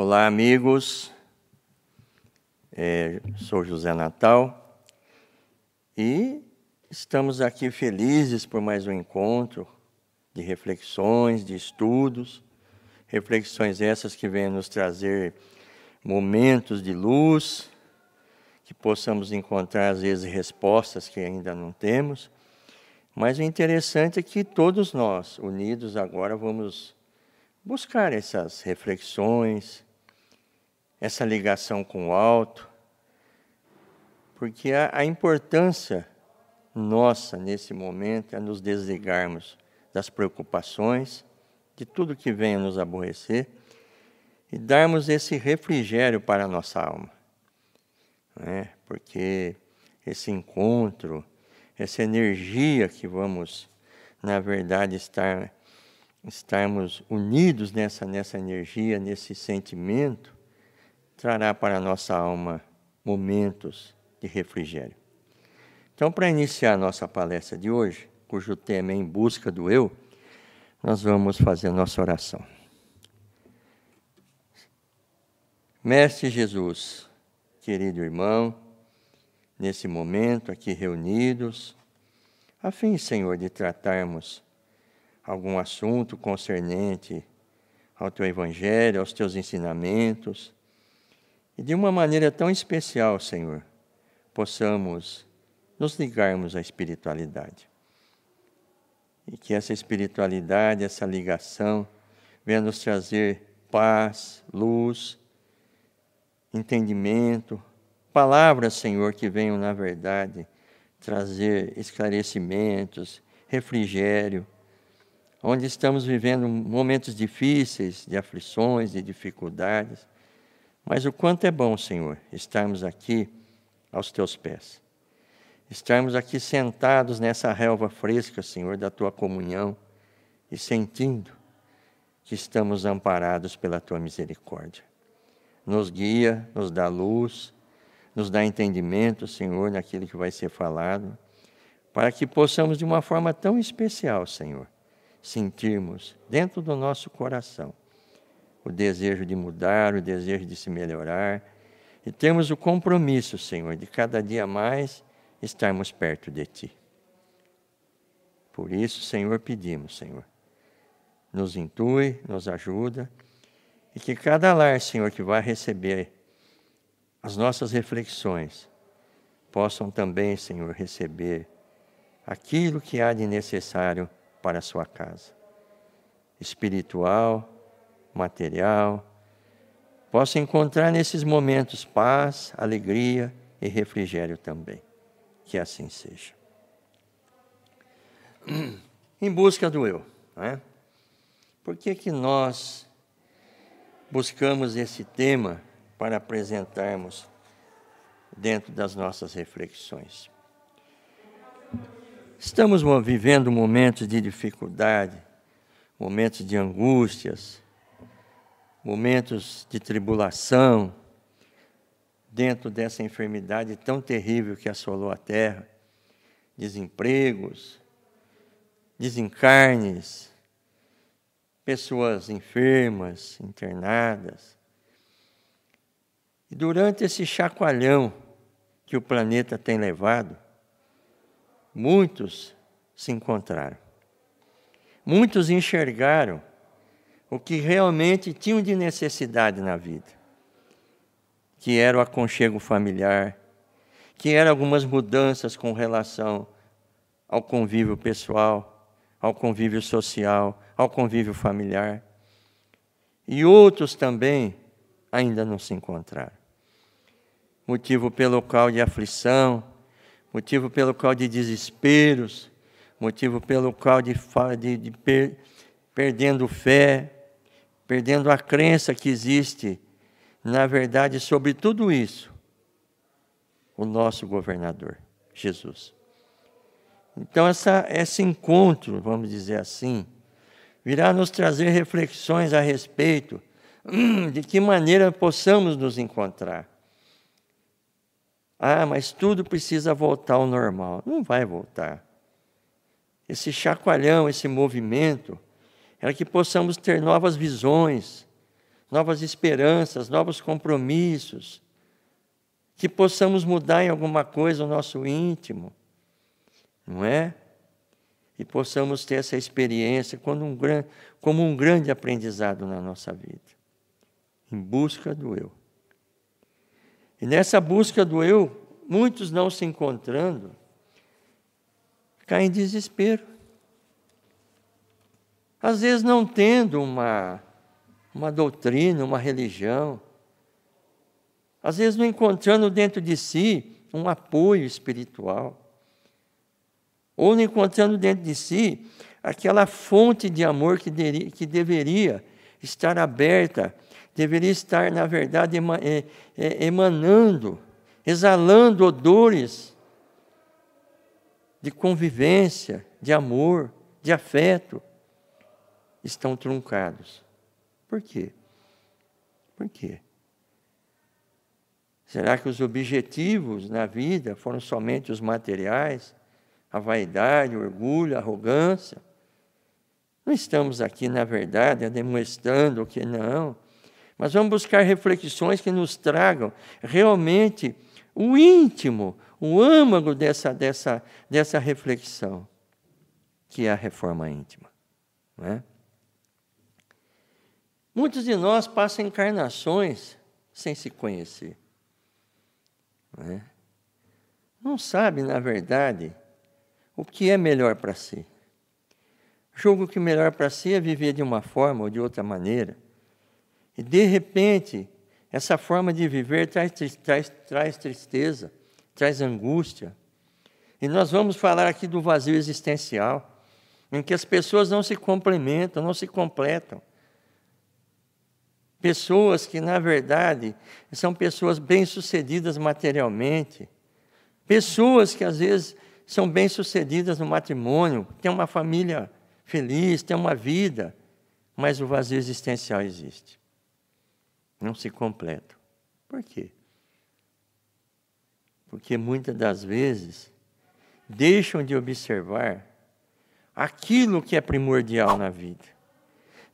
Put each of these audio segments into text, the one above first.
Olá, amigos. É, sou José Natal e estamos aqui felizes por mais um encontro de reflexões, de estudos, reflexões essas que vêm nos trazer momentos de luz, que possamos encontrar às vezes respostas que ainda não temos. Mas o interessante é que todos nós, unidos agora, vamos buscar essas reflexões, essa ligação com o alto, porque a, a importância nossa nesse momento é nos desligarmos das preocupações, de tudo que venha nos aborrecer e darmos esse refrigério para a nossa alma. Né? Porque esse encontro, essa energia que vamos, na verdade, estar, estarmos unidos nessa, nessa energia, nesse sentimento, trará para a nossa alma momentos de refrigério. Então, para iniciar nossa palestra de hoje, cujo tema é Em Busca do Eu, nós vamos fazer nossa oração. Mestre Jesus, querido irmão, nesse momento aqui reunidos, a fim, Senhor, de tratarmos algum assunto concernente ao teu evangelho, aos teus ensinamentos, e de uma maneira tão especial, Senhor, possamos nos ligarmos à espiritualidade. E que essa espiritualidade, essa ligação, venha nos trazer paz, luz, entendimento, palavras, Senhor, que venham, na verdade, trazer esclarecimentos, refrigério, onde estamos vivendo momentos difíceis, de aflições, de dificuldades mas o quanto é bom, Senhor, estarmos aqui aos teus pés. Estarmos aqui sentados nessa relva fresca, Senhor, da tua comunhão e sentindo que estamos amparados pela tua misericórdia. Nos guia, nos dá luz, nos dá entendimento, Senhor, naquilo que vai ser falado, para que possamos, de uma forma tão especial, Senhor, sentirmos dentro do nosso coração o desejo de mudar, o desejo de se melhorar. E temos o compromisso, Senhor, de cada dia mais estarmos perto de Ti. Por isso, Senhor, pedimos, Senhor, nos intui, nos ajuda, e que cada lar, Senhor, que vai receber as nossas reflexões, possam também, Senhor, receber aquilo que há de necessário para a sua casa espiritual, material, possa encontrar nesses momentos paz, alegria e refrigério também. Que assim seja. Em busca do eu, né? Por que, que nós buscamos esse tema para apresentarmos dentro das nossas reflexões? Estamos vivendo momentos de dificuldade, momentos de angústias, momentos de tribulação, dentro dessa enfermidade tão terrível que assolou a terra, desempregos, desencarnes, pessoas enfermas, internadas. E durante esse chacoalhão que o planeta tem levado, muitos se encontraram. Muitos enxergaram o que realmente tinham de necessidade na vida, que era o aconchego familiar, que eram algumas mudanças com relação ao convívio pessoal, ao convívio social, ao convívio familiar. E outros também ainda não se encontraram. Motivo pelo qual de aflição, motivo pelo qual de desesperos, motivo pelo qual de, de, de per, perdendo fé, perdendo a crença que existe, na verdade, sobre tudo isso, o nosso governador, Jesus. Então, essa, esse encontro, vamos dizer assim, virá nos trazer reflexões a respeito hum, de que maneira possamos nos encontrar. Ah, mas tudo precisa voltar ao normal. Não vai voltar. Esse chacoalhão, esse movimento, era que possamos ter novas visões, novas esperanças, novos compromissos, que possamos mudar em alguma coisa o nosso íntimo, não é? E possamos ter essa experiência como um, gran, como um grande aprendizado na nossa vida, em busca do eu. E nessa busca do eu, muitos não se encontrando, caem em desespero às vezes, não tendo uma, uma doutrina, uma religião, às vezes, não encontrando dentro de si um apoio espiritual, ou não encontrando dentro de si aquela fonte de amor que, de, que deveria estar aberta, deveria estar, na verdade, é, é, emanando, exalando odores de convivência, de amor, de afeto estão truncados. Por quê? Por quê? Será que os objetivos na vida foram somente os materiais? A vaidade, o orgulho, a arrogância? Não estamos aqui, na verdade, demonstrando que não, mas vamos buscar reflexões que nos tragam realmente o íntimo, o âmago dessa, dessa, dessa reflexão, que é a reforma íntima. Não é? Muitos de nós passam encarnações sem se conhecer. Né? Não sabe, na verdade, o que é melhor para si. Julgo que melhor para si é viver de uma forma ou de outra maneira. E, de repente, essa forma de viver traz, traz, traz tristeza, traz angústia. E nós vamos falar aqui do vazio existencial, em que as pessoas não se complementam, não se completam. Pessoas que, na verdade, são pessoas bem-sucedidas materialmente. Pessoas que, às vezes, são bem-sucedidas no matrimônio, têm uma família feliz, têm uma vida, mas o vazio existencial existe. Não se completa. Por quê? Porque muitas das vezes deixam de observar aquilo que é primordial na vida.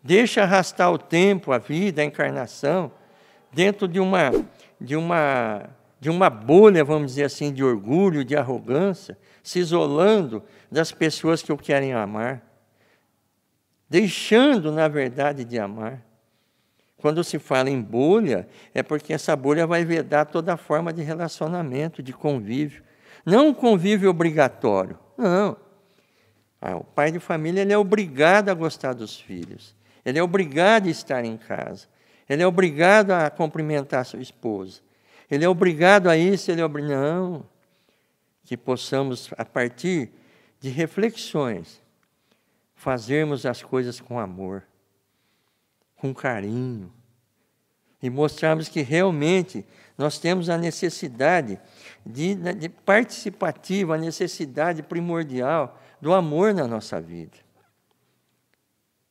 Deixa arrastar o tempo, a vida, a encarnação, dentro de uma, de uma, de uma bolha, vamos dizer assim, de orgulho, de arrogância, se isolando das pessoas que o querem amar, deixando, na verdade, de amar. Quando se fala em bolha, é porque essa bolha vai vedar toda forma de relacionamento, de convívio. Não um convívio obrigatório, não. Ah, o pai de família ele é obrigado a gostar dos filhos. Ele é obrigado a estar em casa. Ele é obrigado a cumprimentar sua esposa. Ele é obrigado a isso, ele é obrigado. Não. Que possamos, a partir de reflexões, fazermos as coisas com amor, com carinho, e mostrarmos que realmente nós temos a necessidade de, né, de participativa, a necessidade primordial do amor na nossa vida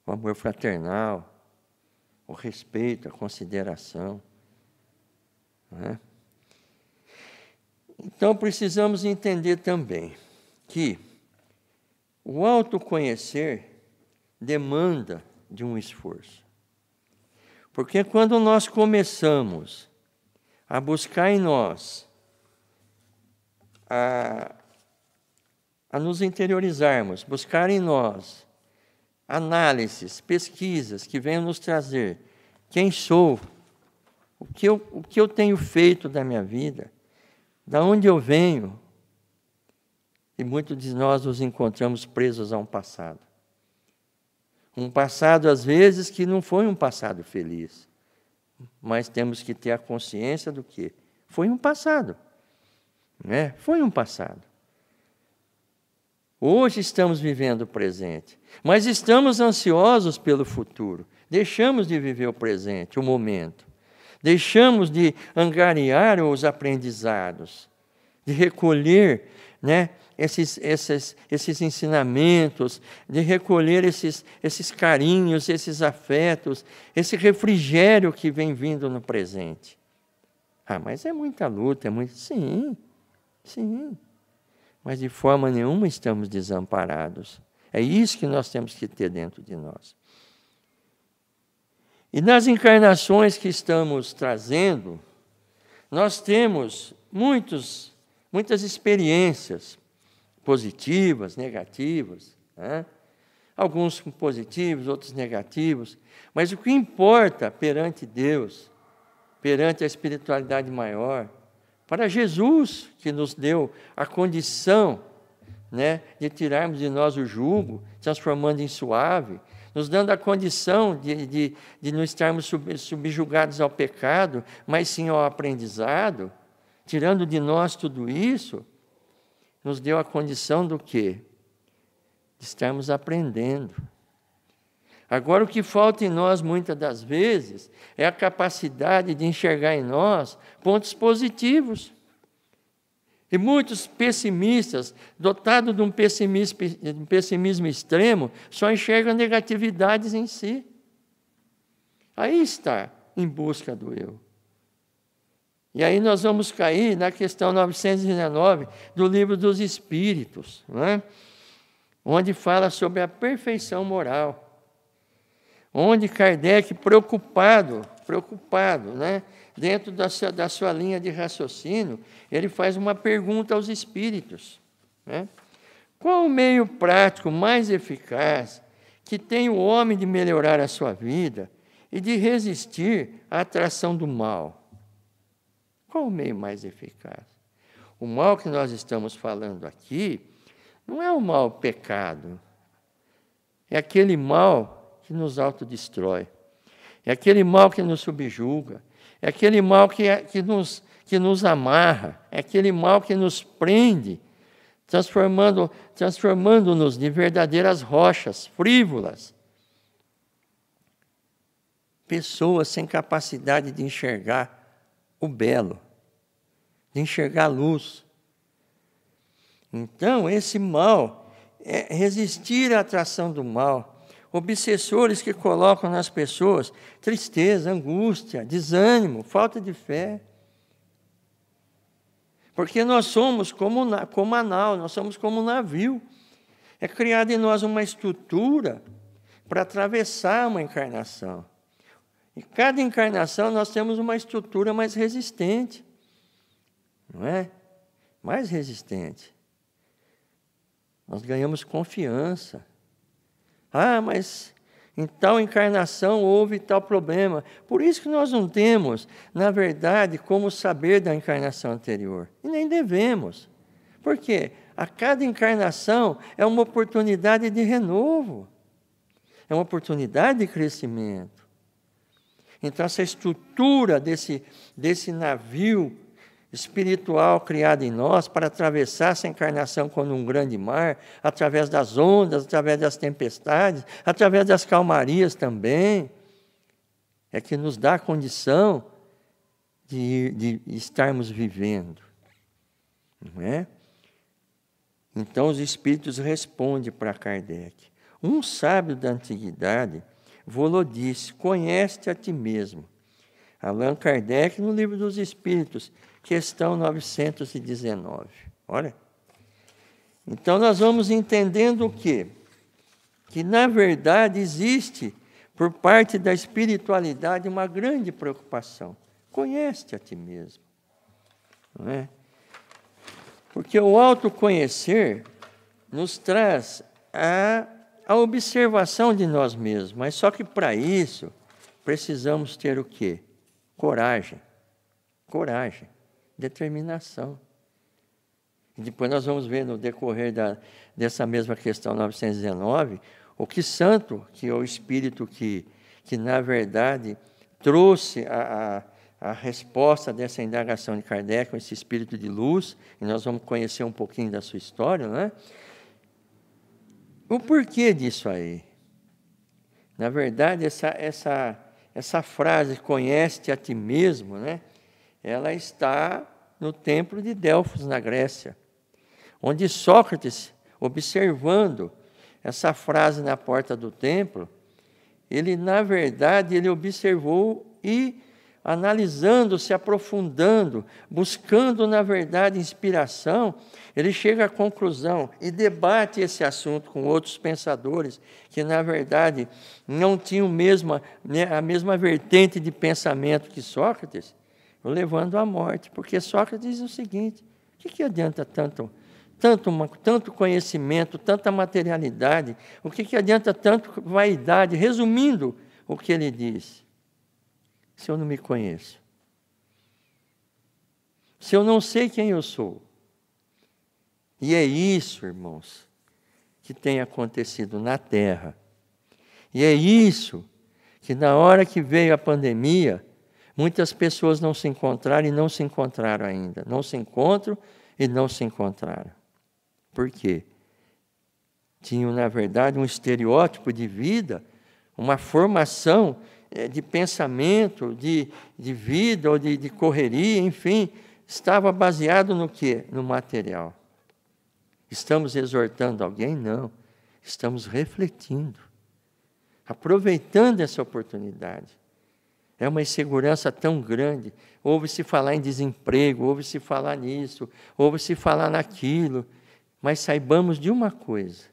o amor fraternal, o respeito, a consideração. É? Então precisamos entender também que o autoconhecer demanda de um esforço. Porque quando nós começamos a buscar em nós, a, a nos interiorizarmos, buscar em nós análises, pesquisas que venham nos trazer quem sou, o que eu, o que eu tenho feito da minha vida, da onde eu venho. E muitos de nós nos encontramos presos a um passado. Um passado, às vezes, que não foi um passado feliz. Mas temos que ter a consciência do que foi um passado. Né? Foi um passado. Hoje estamos vivendo o presente, mas estamos ansiosos pelo futuro. Deixamos de viver o presente, o momento. Deixamos de angariar os aprendizados, de recolher né, esses, esses, esses ensinamentos, de recolher esses, esses carinhos, esses afetos, esse refrigério que vem vindo no presente. Ah, mas é muita luta, é muito. Sim, sim mas de forma nenhuma estamos desamparados. É isso que nós temos que ter dentro de nós. E nas encarnações que estamos trazendo, nós temos muitos, muitas experiências positivas, negativas, né? alguns positivos, outros negativos, mas o que importa perante Deus, perante a espiritualidade maior, para Jesus que nos deu a condição né, de tirarmos de nós o jugo, transformando em suave, nos dando a condição de, de, de não estarmos sub, subjugados ao pecado, mas sim ao aprendizado, tirando de nós tudo isso, nos deu a condição do quê? De estarmos aprendendo Agora, o que falta em nós muitas das vezes é a capacidade de enxergar em nós pontos positivos. E muitos pessimistas, dotados de um pessimismo, um pessimismo extremo, só enxergam negatividades em si. Aí está, em busca do eu. E aí nós vamos cair na questão 919 do livro dos Espíritos, né? onde fala sobre a perfeição moral onde Kardec, preocupado, preocupado, né, dentro da sua, da sua linha de raciocínio, ele faz uma pergunta aos espíritos. Né? Qual o meio prático mais eficaz que tem o homem de melhorar a sua vida e de resistir à atração do mal? Qual o meio mais eficaz? O mal que nós estamos falando aqui não é o mal pecado, é aquele mal que nos autodestrói, é aquele mal que nos subjuga, é aquele mal que, é, que, nos, que nos amarra, é aquele mal que nos prende, transformando-nos transformando de verdadeiras rochas frívolas. Pessoas sem capacidade de enxergar o belo, de enxergar a luz. Então, esse mal é resistir à atração do mal obsessores que colocam nas pessoas tristeza, angústia, desânimo, falta de fé. Porque nós somos como, como nau, nós somos como um navio. É criada em nós uma estrutura para atravessar uma encarnação. E cada encarnação nós temos uma estrutura mais resistente, não é? Mais resistente. Nós ganhamos confiança. Ah, mas em tal encarnação houve tal problema. Por isso que nós não temos, na verdade, como saber da encarnação anterior. E nem devemos. Por quê? A cada encarnação é uma oportunidade de renovo, é uma oportunidade de crescimento. Então, essa estrutura desse, desse navio espiritual criada em nós para atravessar essa encarnação como um grande mar, através das ondas, através das tempestades, através das calmarias também, é que nos dá a condição de, de estarmos vivendo. Não é? Então os espíritos respondem para Kardec. Um sábio da antiguidade, Volô disse: Conhece-te a ti mesmo. Allan Kardec, no Livro dos Espíritos, questão 919. Olha. Então nós vamos entendendo o quê? Que na verdade existe por parte da espiritualidade uma grande preocupação. Conhece-te a ti mesmo. Não é? Porque o autoconhecer nos traz a, a observação de nós mesmos, mas só que para isso precisamos ter o quê? Coragem. Coragem determinação. E depois nós vamos ver no decorrer da, dessa mesma questão 919, o que santo, que é o espírito que, que na verdade, trouxe a, a, a resposta dessa indagação de Kardec, esse espírito de luz, e nós vamos conhecer um pouquinho da sua história, né? O porquê disso aí? Na verdade, essa, essa, essa frase, conhece-te a ti mesmo, né? ela está no templo de Delfos, na Grécia, onde Sócrates, observando essa frase na porta do templo, ele na verdade ele observou e analisando, se aprofundando, buscando na verdade inspiração, ele chega à conclusão e debate esse assunto com outros pensadores que na verdade não tinham né, a mesma vertente de pensamento que Sócrates levando à morte. Porque Sócrates diz o seguinte: o que, que adianta tanto? Tanto, uma, tanto conhecimento, tanta materialidade, o que, que adianta tanto vaidade? Resumindo o que ele diz, se eu não me conheço, se eu não sei quem eu sou, e é isso, irmãos, que tem acontecido na Terra. E é isso que, na hora que veio a pandemia, Muitas pessoas não se encontraram e não se encontraram ainda. Não se encontram e não se encontraram. Por quê? Tinham, na verdade, um estereótipo de vida, uma formação é, de pensamento, de, de vida ou de, de correria, enfim, estava baseado no quê? No material. Estamos exortando alguém? Não. Estamos refletindo, aproveitando essa oportunidade é uma insegurança tão grande. Ouve-se falar em desemprego, ouve-se falar nisso, ouve-se falar naquilo. Mas saibamos de uma coisa: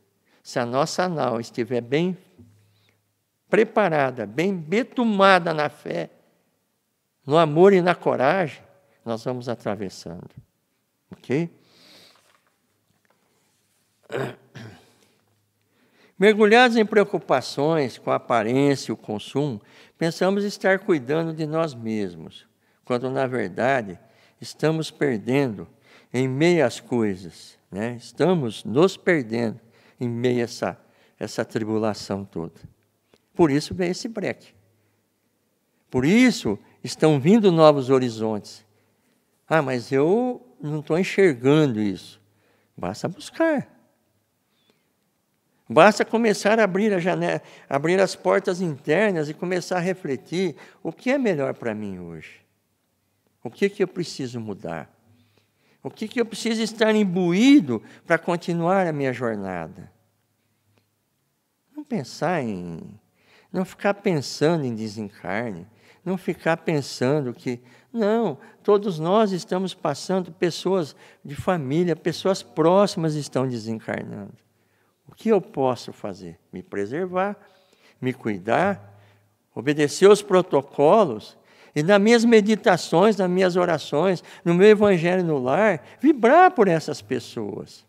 se a nossa nau estiver bem preparada, bem betumada na fé, no amor e na coragem, nós vamos atravessando. Ok? Mergulhados em preocupações com a aparência e o consumo, pensamos estar cuidando de nós mesmos, quando na verdade estamos perdendo em meio às coisas, né? estamos nos perdendo em meio a essa, essa tribulação toda. Por isso vem esse breque. Por isso estão vindo novos horizontes. Ah, mas eu não estou enxergando isso. Basta buscar. Basta começar a abrir, a janela, abrir as portas internas e começar a refletir o que é melhor para mim hoje. O que, que eu preciso mudar? O que, que eu preciso estar imbuído para continuar a minha jornada? Não pensar em. Não ficar pensando em desencarne. Não ficar pensando que. Não, todos nós estamos passando, pessoas de família, pessoas próximas estão desencarnando que eu posso fazer? Me preservar, me cuidar, obedecer os protocolos e nas minhas meditações, nas minhas orações, no meu evangelho no lar, vibrar por essas pessoas.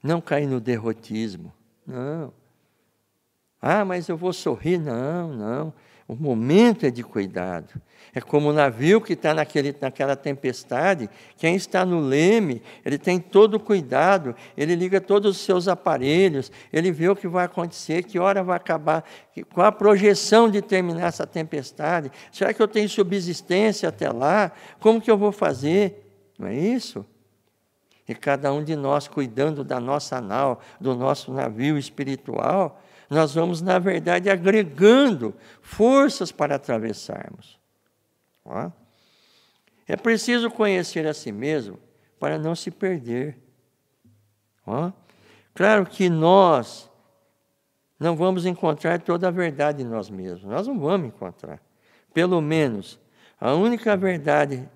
Não cair no derrotismo, não. Ah, mas eu vou sorrir, não, não. O momento é de cuidado. É como o navio que está naquela tempestade, quem está no leme, ele tem todo o cuidado, ele liga todos os seus aparelhos, ele vê o que vai acontecer, que hora vai acabar, qual a projeção de terminar essa tempestade, será que eu tenho subsistência até lá? Como que eu vou fazer? Não é isso? E cada um de nós cuidando da nossa nau, do nosso navio espiritual, nós vamos, na verdade, agregando forças para atravessarmos. É preciso conhecer a si mesmo para não se perder. Claro que nós não vamos encontrar toda a verdade em nós mesmos, nós não vamos encontrar. Pelo menos, a única verdade,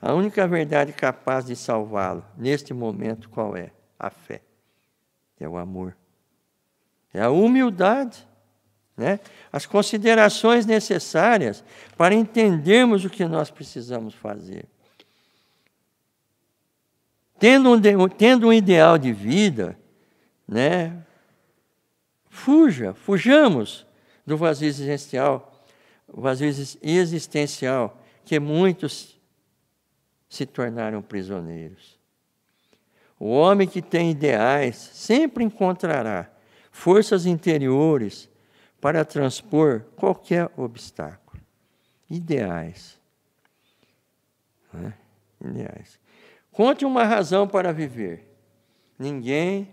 a única verdade capaz de salvá-lo neste momento qual é? A fé. É o amor é a humildade, né? as considerações necessárias para entendermos o que nós precisamos fazer. Tendo um, tendo um ideal de vida, né? fuja, fujamos do vazio existencial, vazio existencial que muitos se tornaram prisioneiros. O homem que tem ideais sempre encontrará forças interiores para transpor qualquer obstáculo. Ideais. Né? Ideais. Conte uma razão para viver. Ninguém.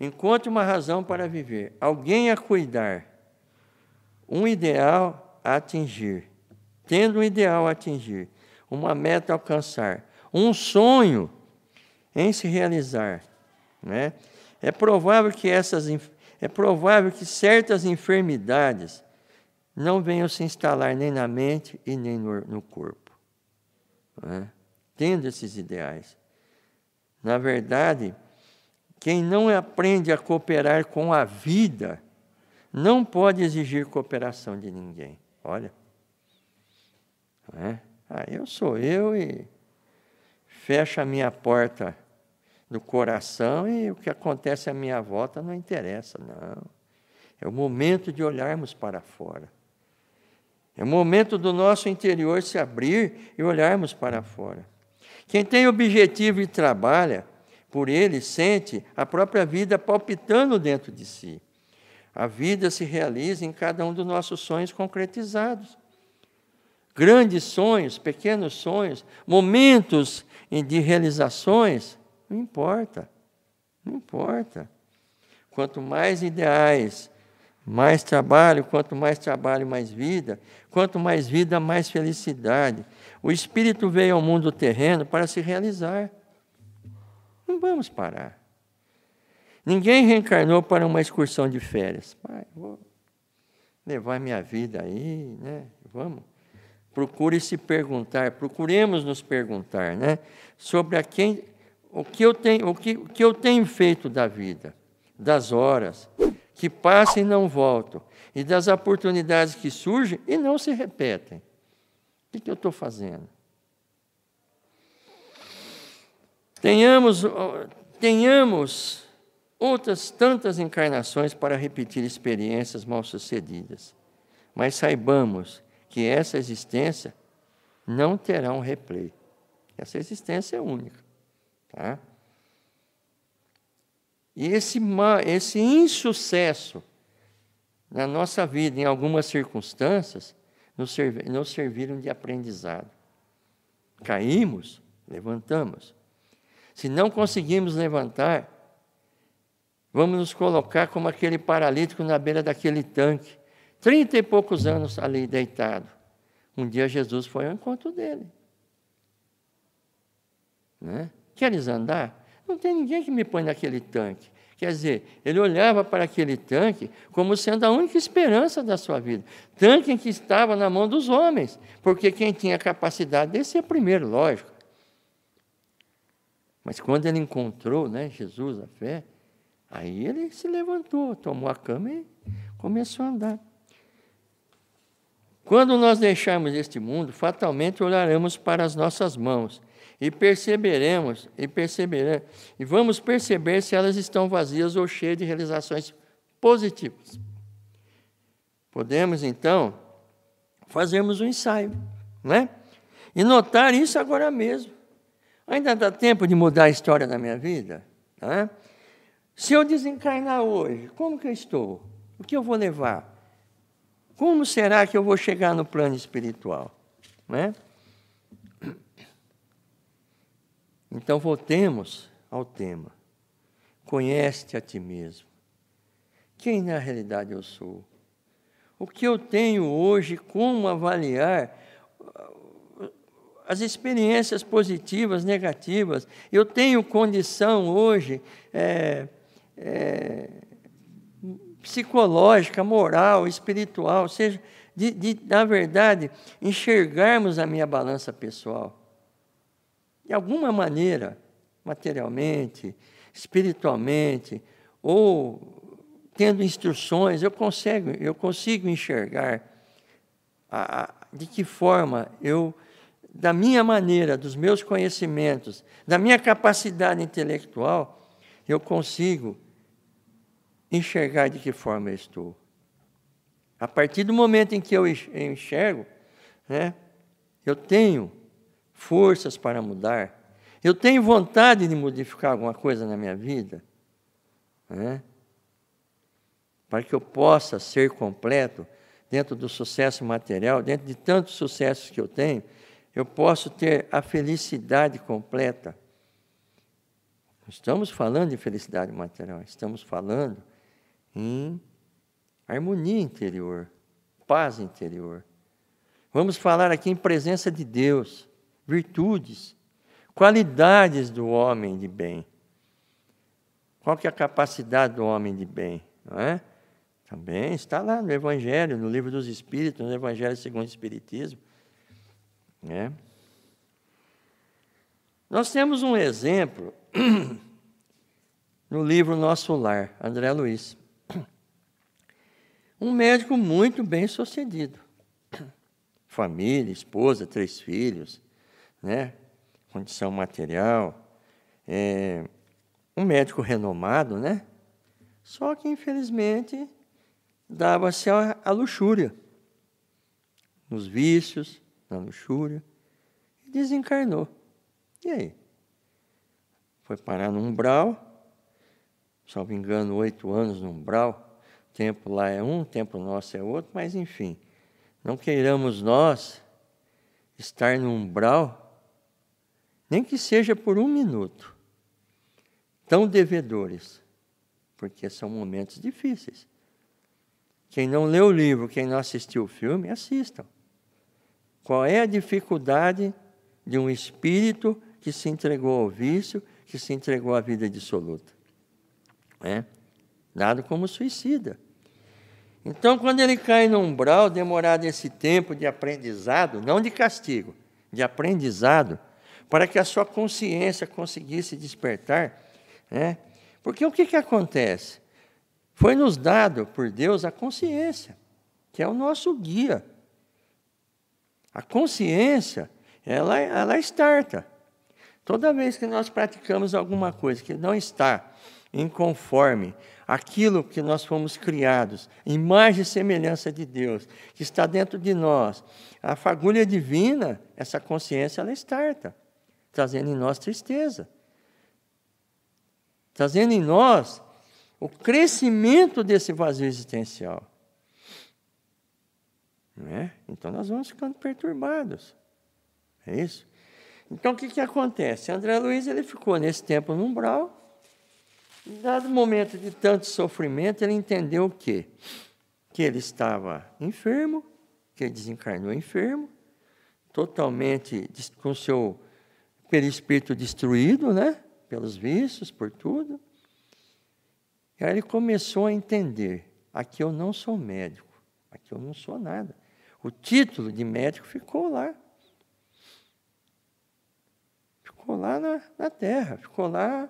Encontre uma razão para viver. Alguém a cuidar. Um ideal a atingir. Tendo um ideal a atingir. Uma meta a alcançar. Um sonho em se realizar. Né? É provável que essas é provável que certas enfermidades não venham se instalar nem na mente e nem no, no corpo. É? Tendo esses ideais. Na verdade, quem não aprende a cooperar com a vida não pode exigir cooperação de ninguém. Olha. É? Ah, eu sou eu e fecha a minha porta no coração e o que acontece à minha volta não interessa, não. É o momento de olharmos para fora. É o momento do nosso interior se abrir e olharmos para fora. Quem tem objetivo e trabalha por ele sente a própria vida palpitando dentro de si. A vida se realiza em cada um dos nossos sonhos concretizados. Grandes sonhos, pequenos sonhos, momentos de realizações não importa. Não importa. Quanto mais ideais, mais trabalho, quanto mais trabalho, mais vida, quanto mais vida, mais felicidade. O espírito veio ao mundo terreno para se realizar. Não vamos parar. Ninguém reencarnou para uma excursão de férias. Pai, vou levar minha vida aí, né? Vamos. Procure se perguntar, procuremos nos perguntar, né? Sobre a quem, o que eu tenho, o que, o que eu tenho feito da vida, das horas que passam e não voltam, e das oportunidades que surgem e não se repetem. O que, que eu estou fazendo? Tenhamos, tenhamos outras tantas encarnações para repetir experiências mal sucedidas, mas saibamos que essa existência não terá um replay. Essa existência é única. Tá? E esse, esse insucesso na nossa vida, em algumas circunstâncias, nos, serv, nos serviram de aprendizado. Caímos, levantamos. Se não conseguimos levantar, vamos nos colocar como aquele paralítico na beira daquele tanque, trinta e poucos anos ali deitado. Um dia Jesus foi ao encontro dele. Né? Queres andar? Não tem ninguém que me põe naquele tanque. Quer dizer, ele olhava para aquele tanque como sendo a única esperança da sua vida. Tanque que estava na mão dos homens, porque quem tinha capacidade desse é primeiro, lógico. Mas quando ele encontrou né, Jesus, a fé, aí ele se levantou, tomou a cama e começou a andar. Quando nós deixarmos este mundo, fatalmente olharemos para as nossas mãos e perceberemos, e perceberemos, e vamos perceber se elas estão vazias ou cheias de realizações positivas. Podemos, então, fazermos um ensaio, né? E notar isso agora mesmo. Ainda dá tempo de mudar a história da minha vida? Né? Se eu desencarnar hoje, como que eu estou? O que eu vou levar? Como será que eu vou chegar no plano espiritual? Né? Então voltemos ao tema. Conhece-te a ti mesmo. Quem na realidade eu sou? O que eu tenho hoje? Como avaliar uh, as experiências positivas, negativas? Eu tenho condição hoje é, é, psicológica, moral, espiritual, ou seja, de, de, na verdade, enxergarmos a minha balança pessoal de alguma maneira, materialmente, espiritualmente, ou tendo instruções, eu consigo, eu consigo enxergar a, a, de que forma eu, da minha maneira, dos meus conhecimentos, da minha capacidade intelectual, eu consigo enxergar de que forma eu estou. A partir do momento em que eu enxergo, né, eu tenho forças para mudar. Eu tenho vontade de modificar alguma coisa na minha vida, né? para que eu possa ser completo dentro do sucesso material, dentro de tantos sucessos que eu tenho, eu posso ter a felicidade completa. Estamos falando de felicidade material, estamos falando em harmonia interior, paz interior. Vamos falar aqui em presença de Deus virtudes, qualidades do homem de bem. Qual que é a capacidade do homem de bem? Não é? Também está lá no Evangelho, no livro dos Espíritos, no Evangelho segundo o Espiritismo. É. Nós temos um exemplo no livro Nosso Lar, André Luiz. Um médico muito bem sucedido. Família, esposa, três filhos, né? condição material, é, um médico renomado, né? Só que, infelizmente, dava-se a, a luxúria, nos vícios, na luxúria, e desencarnou. E aí? Foi parar no umbral, me engano, oito anos no umbral. tempo lá é um, tempo nosso é outro, mas enfim, não queiramos nós estar no umbral nem que seja por um minuto. Tão devedores, porque são momentos difíceis. Quem não leu o livro, quem não assistiu o filme, assistam. Qual é a dificuldade de um espírito que se entregou ao vício, que se entregou à vida dissoluta? É? Dado como suicida. Então, quando ele cai no umbral, demorado esse tempo de aprendizado, não de castigo, de aprendizado, para que a sua consciência conseguisse despertar. Né? Porque o que, que acontece? Foi nos dado por Deus a consciência, que é o nosso guia. A consciência, ela, ela starta. Toda vez que nós praticamos alguma coisa que não está em conforme aquilo que nós fomos criados, imagem e semelhança de Deus, que está dentro de nós, a fagulha divina, essa consciência, ela starta trazendo em nós tristeza, trazendo em nós o crescimento desse vazio existencial. né? Então nós vamos ficando perturbados. É isso? Então o que, que acontece? André Luiz ele ficou nesse tempo no umbral. E, dado momento de tanto sofrimento, ele entendeu o quê? Que ele estava enfermo, que ele desencarnou enfermo, totalmente com seu pelo espírito destruído, né? Pelos vícios, por tudo. E aí ele começou a entender: aqui eu não sou médico, aqui eu não sou nada. O título de médico ficou lá. Ficou lá na, na terra, ficou lá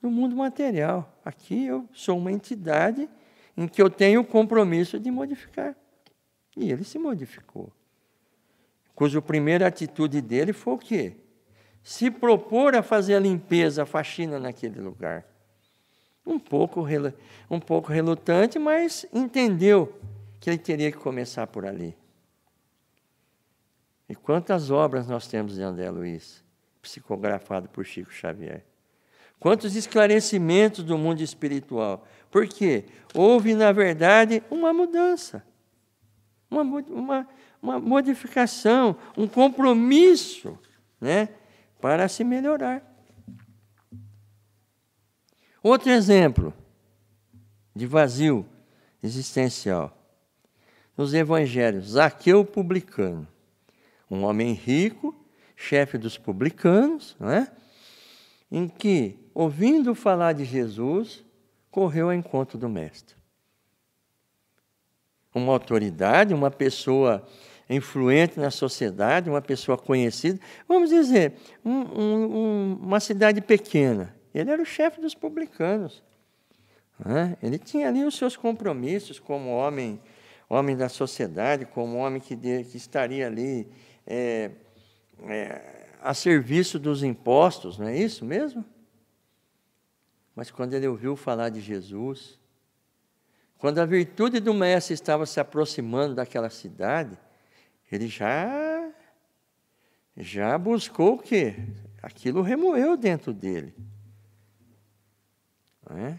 no mundo material. Aqui eu sou uma entidade em que eu tenho o compromisso de modificar. E ele se modificou. Cuja primeira atitude dele foi o quê? se propor a fazer a limpeza, a faxina naquele lugar. Um pouco, um pouco relutante, mas entendeu que ele teria que começar por ali. E quantas obras nós temos de André Luiz, psicografado por Chico Xavier? Quantos esclarecimentos do mundo espiritual? Porque houve, na verdade, uma mudança, uma, uma, uma modificação, um compromisso, né? para se melhorar. Outro exemplo de vazio existencial. Nos evangelhos, Zaqueu publicano, um homem rico, chefe dos publicanos, não é? em que, ouvindo falar de Jesus, correu ao encontro do Mestre. Uma autoridade, uma pessoa influente na sociedade, uma pessoa conhecida. Vamos dizer, um, um, uma cidade pequena. Ele era o chefe dos publicanos. Né? Ele tinha ali os seus compromissos como homem, homem da sociedade, como homem que, de, que estaria ali é, é, a serviço dos impostos, não é isso mesmo? Mas quando ele ouviu falar de Jesus, quando a virtude do Mestre estava se aproximando daquela cidade, ele já já buscou o quê? Aquilo remoeu dentro dele. É?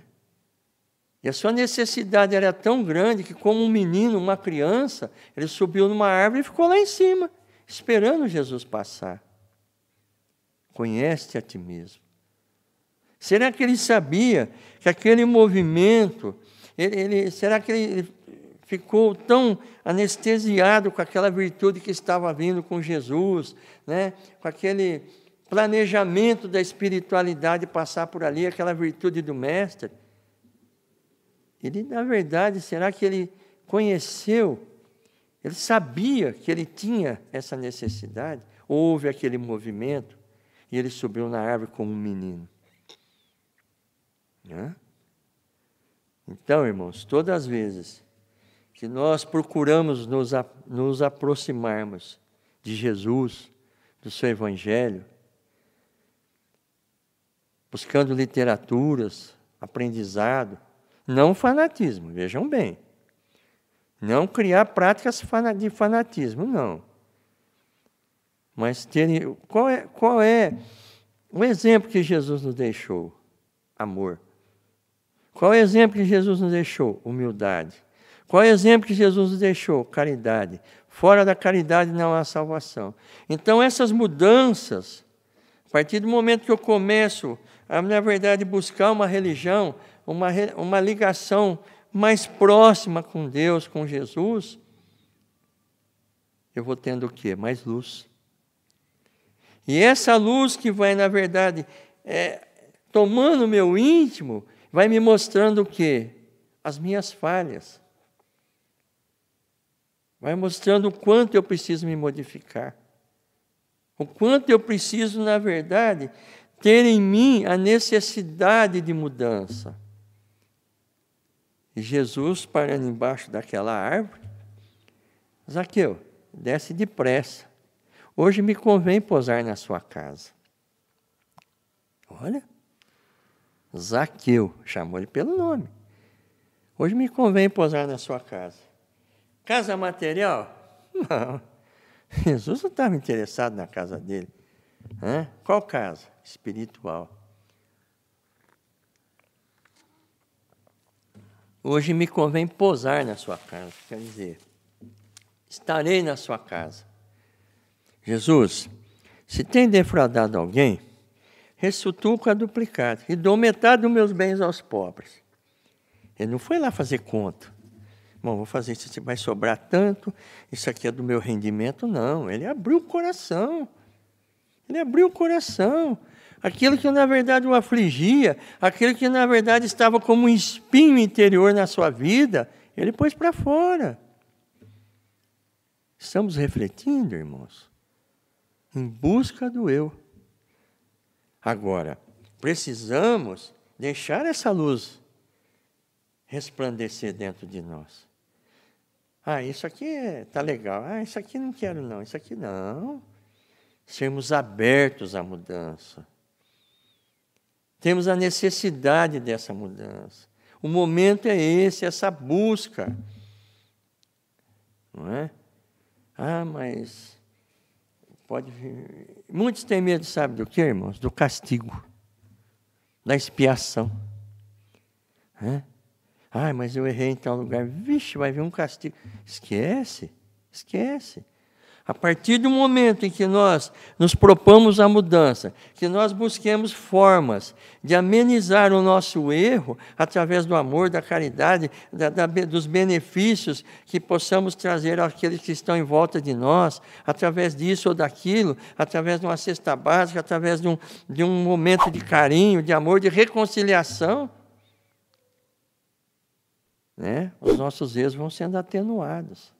E a sua necessidade era tão grande que, como um menino, uma criança, ele subiu numa árvore e ficou lá em cima, esperando Jesus passar. Conhece-te a ti mesmo. Será que ele sabia que aquele movimento, ele, ele será que ele ficou tão anestesiado com aquela virtude que estava vindo com Jesus, né? com aquele planejamento da espiritualidade passar por ali, aquela virtude do Mestre. Ele, na verdade, será que ele conheceu, ele sabia que ele tinha essa necessidade? Houve aquele movimento e ele subiu na árvore como um menino. Né? Então, irmãos, todas as vezes que nós procuramos nos, a, nos aproximarmos de Jesus, do seu Evangelho, buscando literaturas, aprendizado, não fanatismo, vejam bem. Não criar práticas de fanatismo, não. Mas terem. Qual é, qual é o exemplo que Jesus nos deixou? Amor. Qual é o exemplo que Jesus nos deixou? Humildade. Qual é o exemplo que Jesus nos deixou? Caridade. Fora da caridade não há salvação. Então, essas mudanças, a partir do momento que eu começo a, na verdade, buscar uma religião, uma, uma ligação mais próxima com Deus, com Jesus, eu vou tendo o quê? Mais luz. E essa luz que vai, na verdade, é, tomando o meu íntimo, vai me mostrando o quê? As minhas falhas Vai mostrando o quanto eu preciso me modificar. O quanto eu preciso, na verdade, ter em mim a necessidade de mudança. E Jesus, parando embaixo daquela árvore, Zaqueu, desce depressa. Hoje me convém posar na sua casa. Olha, Zaqueu, chamou ele pelo nome. Hoje me convém posar na sua casa. Casa material? Não. Jesus não estava interessado na casa dele. Hã? Qual casa? Espiritual. Hoje me convém pousar na sua casa, quer dizer, estarei na sua casa. Jesus, se tem defraudado alguém, restituo a duplicado e dou metade dos meus bens aos pobres. Ele não foi lá fazer conta. Bom, vou fazer isso, vai sobrar tanto, isso aqui é do meu rendimento. Não, ele abriu o coração. Ele abriu o coração. Aquilo que na verdade o afligia, aquilo que na verdade estava como um espinho interior na sua vida, ele pôs para fora. Estamos refletindo, irmãos, em busca do eu. Agora, precisamos deixar essa luz resplandecer dentro de nós. Ah, isso aqui tá legal. Ah, isso aqui não quero não. Isso aqui não. Sermos abertos à mudança. Temos a necessidade dessa mudança. O momento é esse, essa busca. Não é? Ah, mas pode vir. Muitos têm medo, sabe do que, irmãos? Do castigo, da expiação. É? Ai, ah, mas eu errei em tal lugar. Vixe, vai vir um castigo. Esquece, esquece. A partir do momento em que nós nos propomos a mudança, que nós busquemos formas de amenizar o nosso erro através do amor, da caridade, da, da, dos benefícios que possamos trazer àqueles que estão em volta de nós, através disso ou daquilo, através de uma cesta básica, através de um, de um momento de carinho, de amor, de reconciliação, né? os nossos erros vão sendo atenuados.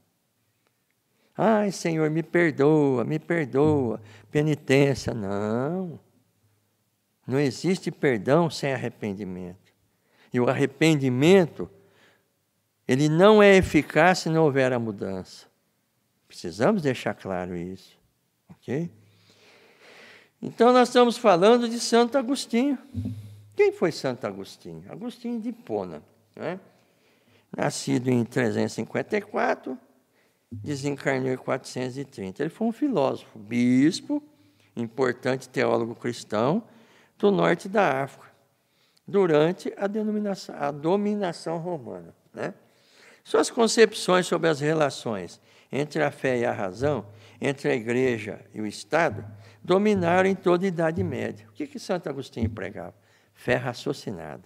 Ai, Senhor, me perdoa, me perdoa, penitência. Não. Não existe perdão sem arrependimento. E o arrependimento, ele não é eficaz se não houver a mudança. Precisamos deixar claro isso. Ok? Então, nós estamos falando de Santo Agostinho. Quem foi Santo Agostinho? Agostinho de Hipona. Né? nascido em 354, desencarnou em 430. Ele foi um filósofo, bispo, importante teólogo cristão do norte da África, durante a, denominação, a dominação romana. Né? Suas concepções sobre as relações entre a fé e a razão, entre a igreja e o Estado, dominaram em toda a Idade Média. O que, que Santo Agostinho pregava? Fé raciocinada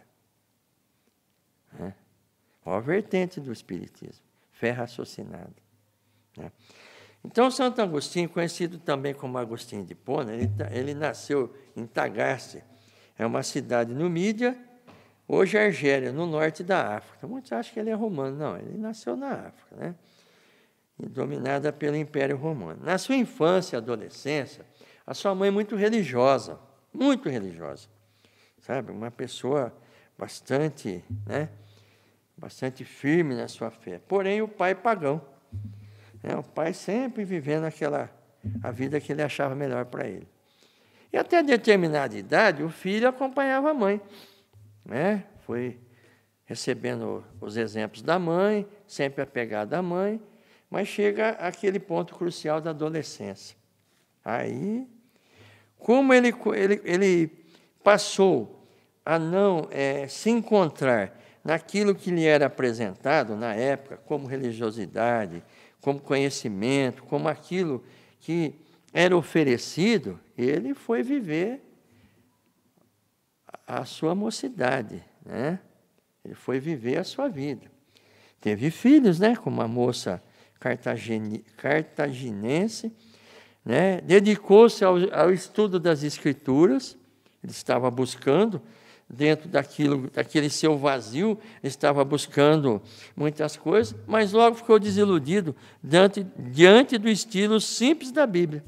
a vertente do Espiritismo, fé raciocinada. Né? Então, Santo Agostinho, conhecido também como Agostinho de Pona, ele, tá, ele nasceu em Tagaste, é uma cidade no Mídia, hoje é Argélia, no norte da África. Muitos acham que ele é romano, não, ele nasceu na África, né? dominada pelo Império Romano. Na sua infância e adolescência, a sua mãe é muito religiosa, muito religiosa, sabe? Uma pessoa bastante, né? bastante firme na sua fé. Porém, o pai pagão, né? o pai sempre vivendo aquela a vida que ele achava melhor para ele. E até determinada idade, o filho acompanhava a mãe, né? Foi recebendo os exemplos da mãe, sempre apegado à mãe, mas chega aquele ponto crucial da adolescência. Aí, como ele, ele, ele passou a não é, se encontrar naquilo que lhe era apresentado na época como religiosidade, como conhecimento, como aquilo que era oferecido, ele foi viver a sua mocidade, né? Ele foi viver a sua vida. Teve filhos, né, com uma moça cartaginense, né? Dedicou-se ao, ao estudo das escrituras. Ele estava buscando dentro daquilo, daquele seu vazio, estava buscando muitas coisas, mas logo ficou desiludido diante, diante do estilo simples da Bíblia,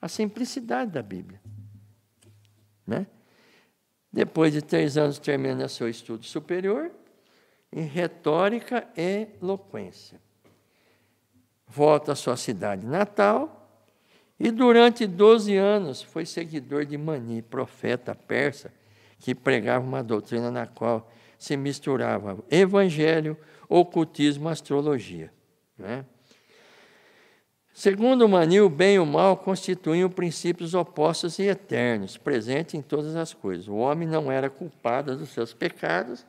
a simplicidade da Bíblia. Né? Depois de três anos termina seu estudo superior em retórica e eloquência. Volta à sua cidade natal e durante 12 anos foi seguidor de Mani, profeta persa, que pregava uma doutrina na qual se misturava evangelho, ocultismo, astrologia. Né? Segundo Manil, o bem e o mal constituem princípios opostos e eternos, presentes em todas as coisas. O homem não era culpado dos seus pecados,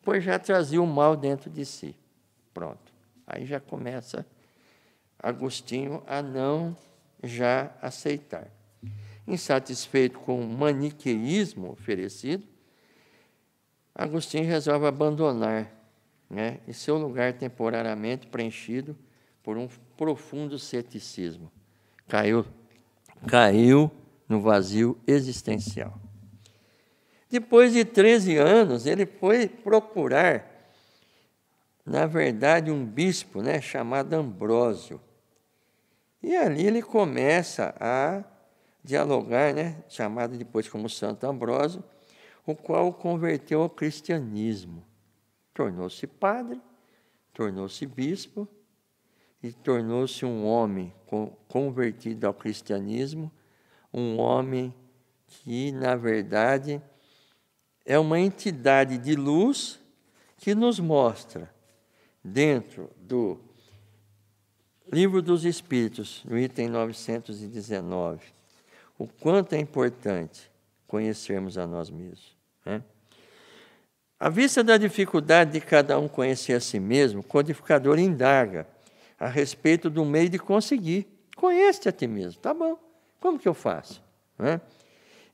pois já trazia o mal dentro de si. Pronto. Aí já começa Agostinho a não já aceitar insatisfeito com o maniqueísmo oferecido, Agostinho resolve abandonar né, e seu lugar temporariamente preenchido por um profundo ceticismo. Caiu, caiu no vazio existencial. Depois de 13 anos, ele foi procurar, na verdade, um bispo né, chamado Ambrósio. E ali ele começa a dialogar, né, chamado depois como Santo Ambrósio, o qual o converteu ao cristianismo. Tornou-se padre, tornou-se bispo e tornou-se um homem convertido ao cristianismo, um homem que, na verdade, é uma entidade de luz que nos mostra, dentro do Livro dos Espíritos, no item 919, o quanto é importante conhecermos a nós mesmos. Né? À vista da dificuldade de cada um conhecer a si mesmo, o codificador indaga a respeito do meio de conseguir. Conhece a ti mesmo, tá bom, como que eu faço? Né?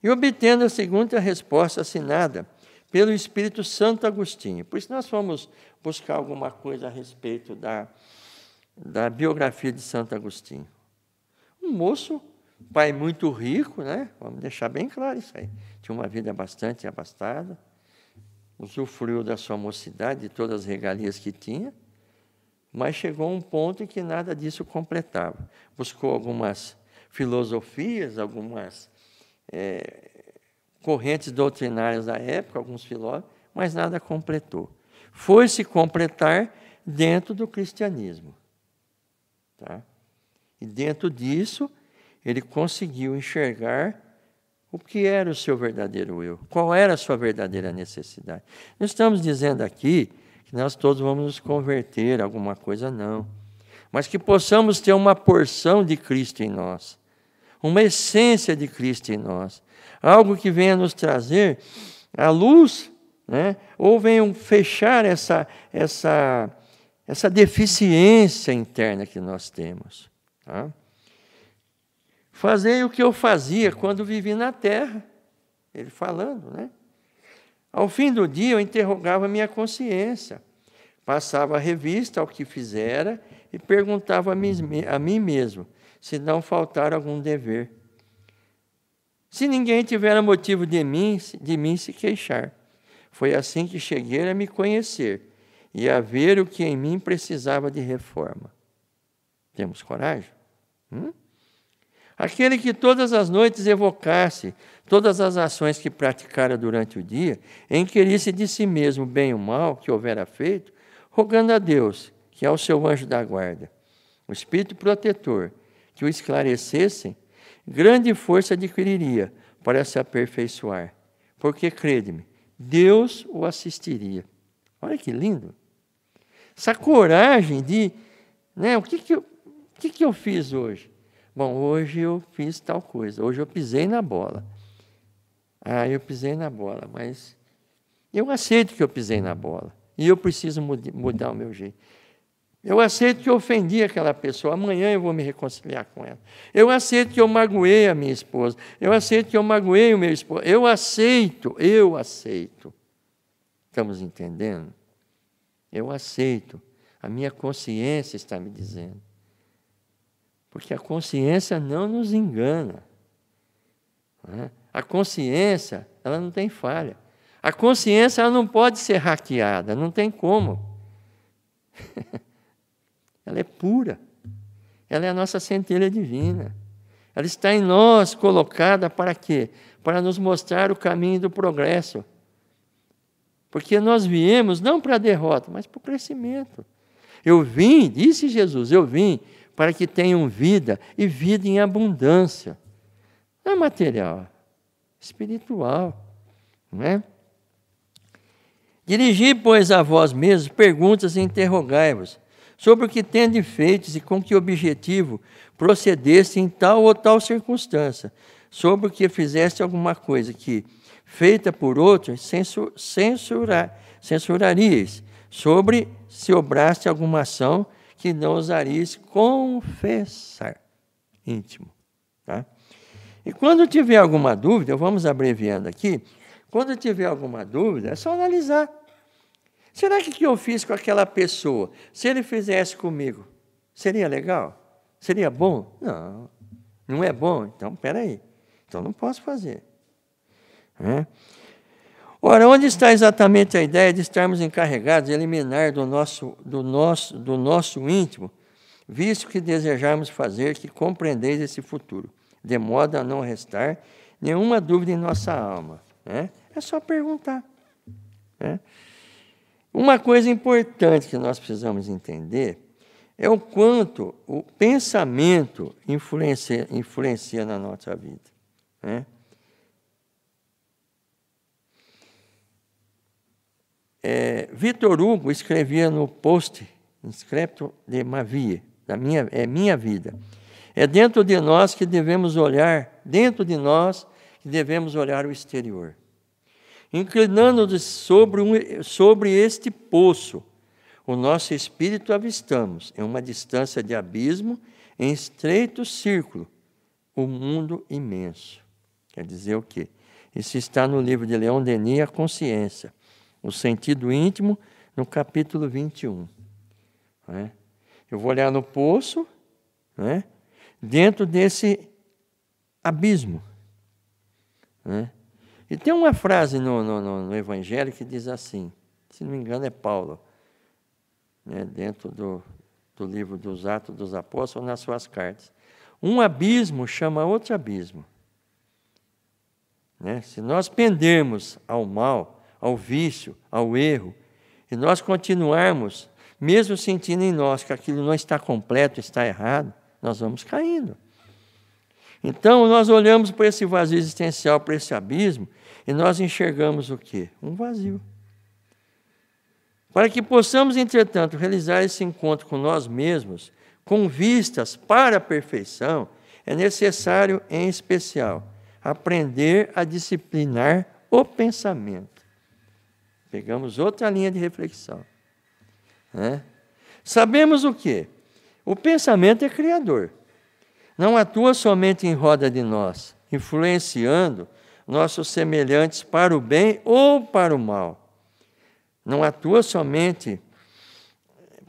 E obtendo a segunda resposta assinada pelo Espírito Santo Agostinho. Por isso, nós fomos buscar alguma coisa a respeito da, da biografia de Santo Agostinho. Um moço pai muito rico, né? Vamos deixar bem claro isso aí. Tinha uma vida bastante abastada, usufruiu da sua mocidade, de todas as regalias que tinha, mas chegou a um ponto em que nada disso completava. Buscou algumas filosofias, algumas é, correntes doutrinárias da época, alguns filósofos, mas nada completou. Foi se completar dentro do cristianismo. Tá? E dentro disso, ele conseguiu enxergar o que era o seu verdadeiro eu, qual era a sua verdadeira necessidade. Não estamos dizendo aqui que nós todos vamos nos converter a alguma coisa, não. Mas que possamos ter uma porção de Cristo em nós, uma essência de Cristo em nós, algo que venha nos trazer a luz, né? ou venha fechar essa, essa, essa deficiência interna que nós temos. Tá? Fazei o que eu fazia quando vivi na terra. Ele falando, né? Ao fim do dia, eu interrogava minha consciência, passava a revista ao que fizera e perguntava a mim, a mim mesmo se não faltar algum dever. Se ninguém tivera motivo de mim, de mim se queixar. Foi assim que cheguei a me conhecer e a ver o que em mim precisava de reforma. Temos coragem? Hum? Aquele que todas as noites evocasse todas as ações que praticara durante o dia, inquirisse de si mesmo bem ou mal que houvera feito, rogando a Deus, que é o seu anjo da guarda, o Espírito protetor, que o esclarecesse, grande força adquiriria para se aperfeiçoar. Porque, crede-me, Deus o assistiria. Olha que lindo! Essa coragem de, né, o que, que, eu, o que, que eu fiz hoje? Bom, hoje eu fiz tal coisa, hoje eu pisei na bola. Ah, eu pisei na bola, mas eu aceito que eu pisei na bola e eu preciso mudar o meu jeito. Eu aceito que eu ofendi aquela pessoa, amanhã eu vou me reconciliar com ela. Eu aceito que eu magoei a minha esposa, eu aceito que eu magoei o meu esposo. Eu aceito, eu aceito. Estamos entendendo? Eu aceito. A minha consciência está me dizendo. Porque a consciência não nos engana. Né? A consciência, ela não tem falha. A consciência ela não pode ser hackeada, não tem como. ela é pura. Ela é a nossa centelha divina. Ela está em nós colocada para quê? Para nos mostrar o caminho do progresso. Porque nós viemos não para a derrota, mas para o crescimento. Eu vim, disse Jesus, eu vim para que tenham vida e vida em abundância. Não é material, espiritual, não é? Dirigi, pois, a vós mesmos perguntas e interrogai-vos sobre o que tende feitos e com que objetivo procedeste em tal ou tal circunstância, sobre o que fizeste alguma coisa que, feita por outros, censur, censurarias, sobre se obraste alguma ação que não ousaris confessar íntimo. Tá? E quando tiver alguma dúvida, vamos abreviando aqui, quando tiver alguma dúvida, é só analisar. Será que o que eu fiz com aquela pessoa, se ele fizesse comigo, seria legal? Seria bom? Não. Não é bom? Então, aí. Então, não posso fazer. Né? Ora, onde está exatamente a ideia de estarmos encarregados de eliminar do nosso, do nosso, do nosso íntimo, visto que desejamos fazer que compreendeis esse futuro, de modo a não restar nenhuma dúvida em nossa alma? Né? É só perguntar. Né? Uma coisa importante que nós precisamos entender é o quanto o pensamento influencia, influencia na nossa vida. Né? É, Vitor Hugo escrevia no post, inscrito de Mavie, da minha, é minha vida. É dentro de nós que devemos olhar, dentro de nós que devemos olhar o exterior. Inclinando-nos sobre, um, sobre este poço, o nosso espírito avistamos, em uma distância de abismo, em estreito círculo, o mundo imenso. Quer dizer o quê? Isso está no livro de Leão Denis, A Consciência o sentido íntimo, no capítulo 21. Né? Eu vou olhar no poço, né? dentro desse abismo. Né? E tem uma frase no, no, no, Evangelho que diz assim, se não me engano é Paulo, né? dentro do, do livro dos Atos dos Apóstolos, nas suas cartas. Um abismo chama outro abismo. Né? Se nós pendermos ao mal, ao vício, ao erro, e nós continuarmos, mesmo sentindo em nós que aquilo não está completo, está errado, nós vamos caindo. Então, nós olhamos para esse vazio existencial, para esse abismo, e nós enxergamos o quê? Um vazio. Para que possamos, entretanto, realizar esse encontro com nós mesmos, com vistas para a perfeição, é necessário, em especial, aprender a disciplinar o pensamento. Pegamos outra linha de reflexão. Né? Sabemos o que? O pensamento é criador. Não atua somente em roda de nós, influenciando nossos semelhantes para o bem ou para o mal. Não atua somente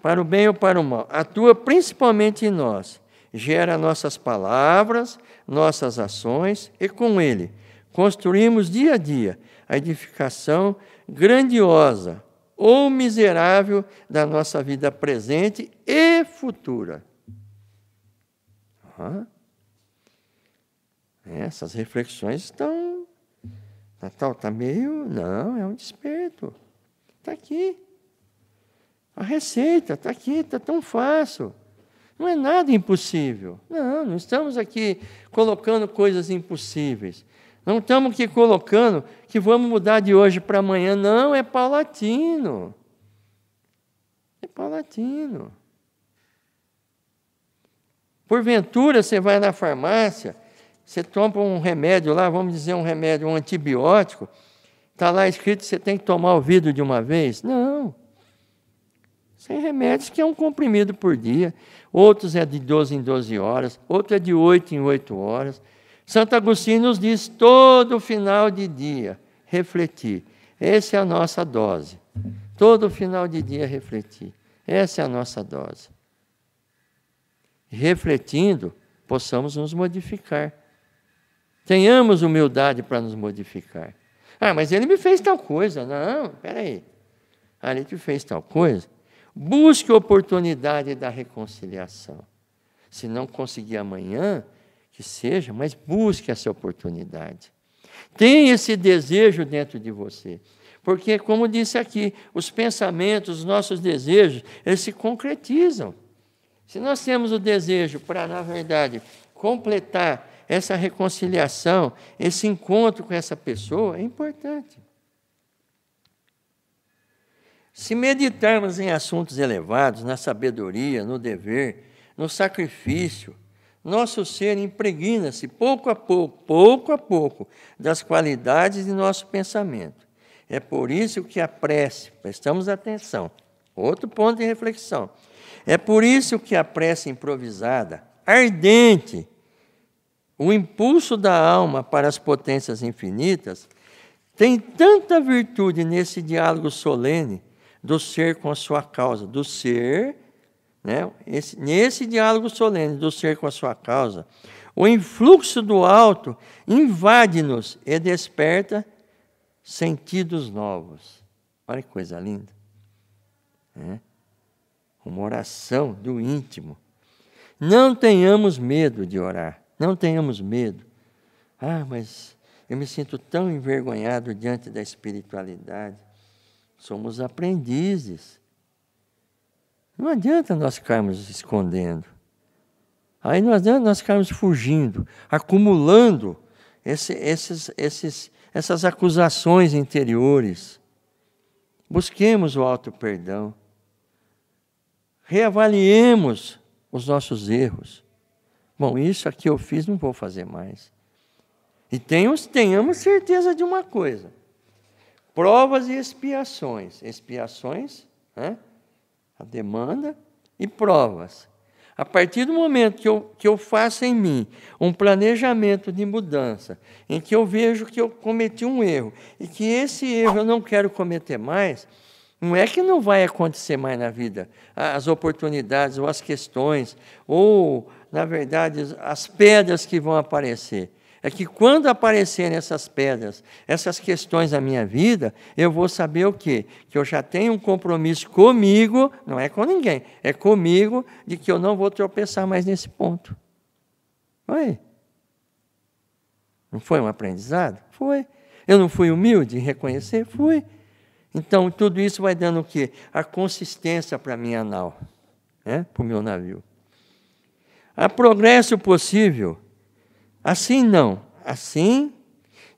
para o bem ou para o mal. Atua principalmente em nós. Gera nossas palavras, nossas ações e com ele construímos dia a dia a edificação grandiosa ou miserável da nossa vida presente e futura. É, essas reflexões estão. Natal está tá, tá meio. Não, é um despeito. Está aqui. A receita está aqui, está tão fácil. Não é nada impossível. Não, não estamos aqui colocando coisas impossíveis. Não estamos aqui colocando que vamos mudar de hoje para amanhã. Não, é paulatino. É paulatino. Porventura, você vai na farmácia, você toma um remédio lá, vamos dizer um remédio, um antibiótico, está lá escrito que você tem que tomar o vidro de uma vez. Não. Tem é remédios que é um comprimido por dia, outros é de 12 em 12 horas, outro é de 8 em 8 horas. Santo Agostinho nos diz todo final de dia refletir. Essa é a nossa dose. Todo final de dia refletir. Essa é a nossa dose. Refletindo, possamos nos modificar. Tenhamos humildade para nos modificar. Ah, mas ele me fez tal coisa. Não, peraí. Ah, ele te fez tal coisa. Busque oportunidade da reconciliação. Se não conseguir amanhã, que seja, mas busque essa oportunidade. Tem esse desejo dentro de você. Porque, como disse aqui, os pensamentos, os nossos desejos, eles se concretizam. Se nós temos o desejo para, na verdade, completar essa reconciliação, esse encontro com essa pessoa, é importante. Se meditarmos em assuntos elevados, na sabedoria, no dever, no sacrifício, nosso ser impregna-se pouco a pouco, pouco a pouco, das qualidades de nosso pensamento. É por isso que a prece, prestamos atenção, outro ponto de reflexão. É por isso que a prece improvisada, ardente, o impulso da alma para as potências infinitas, tem tanta virtude nesse diálogo solene do ser com a sua causa, do ser né? Esse, nesse diálogo solene do ser com a sua causa, o influxo do alto invade-nos e desperta sentidos novos. Olha que coisa linda. Né? Uma oração do íntimo. Não tenhamos medo de orar. Não tenhamos medo. Ah, mas eu me sinto tão envergonhado diante da espiritualidade. Somos aprendizes. Não adianta nós ficarmos escondendo. Aí não adianta nós ficarmos fugindo, acumulando esse, esses, esses, essas acusações interiores. Busquemos o alto perdão. Reavaliemos os nossos erros. Bom, isso aqui eu fiz, não vou fazer mais. E tenhamos, tenhamos certeza de uma coisa: provas e expiações. Expiações, né? a demanda e provas. A partir do momento que eu, que eu faço em mim um planejamento de mudança, em que eu vejo que eu cometi um erro e que esse erro eu não quero cometer mais, não é que não vai acontecer mais na vida as oportunidades ou as questões, ou, na verdade, as pedras que vão aparecer é que quando aparecerem essas pedras, essas questões da minha vida, eu vou saber o quê? Que eu já tenho um compromisso comigo, não é com ninguém, é comigo, de que eu não vou tropeçar mais nesse ponto. Foi? Não foi um aprendizado? Foi. Eu não fui humilde em reconhecer? Fui. Então, tudo isso vai dando o quê? A consistência para a minha nau, né? para o meu navio. Há progresso possível Assim não. Assim